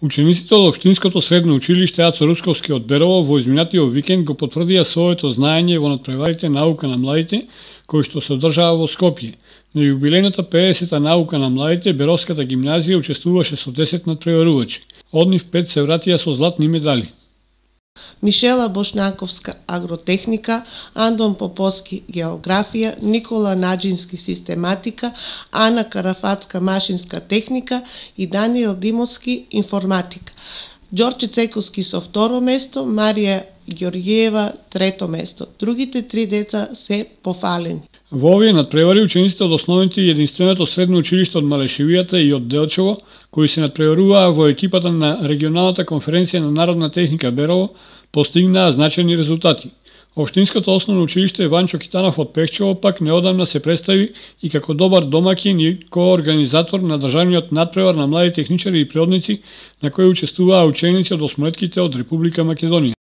Учениците од Обштинското средно училиште Ацо Русковски од Берово во изминатиот викенд го потврдија своето знаење во надпреварите наука на младите кој што се одржава во Скопје. На јубилената 50-та наука на младите Беровската гимназија учествуваше со 10 надпреварувачи. Од нив 5 се вратија со златни медали. Мишела Бошнаковска агротехника, Андон Поповски географија, Никола Наджински систематика, Ана Карафатска машинска техника и Даниел Димовски информатика. Ѓорче Цековски со второ место, Марија Георгиева трето место. Другите три деца се пофалени. Во овие надпревари учениците од основните и единственото средно училиште од Малешевијата и од Делчево, кои се надпреваруваа во екипата на регионалната конференција на народна техника Берово, постигнаа значени резултати. Обштинското основно училиште Ванчо Китанов од Пехчево пак неодамна се представи и како добар домакин и коорганизатор на државниот надпревар на млади техничари и природници на кој учествуваа ученици од осмолетките од Република Македонија.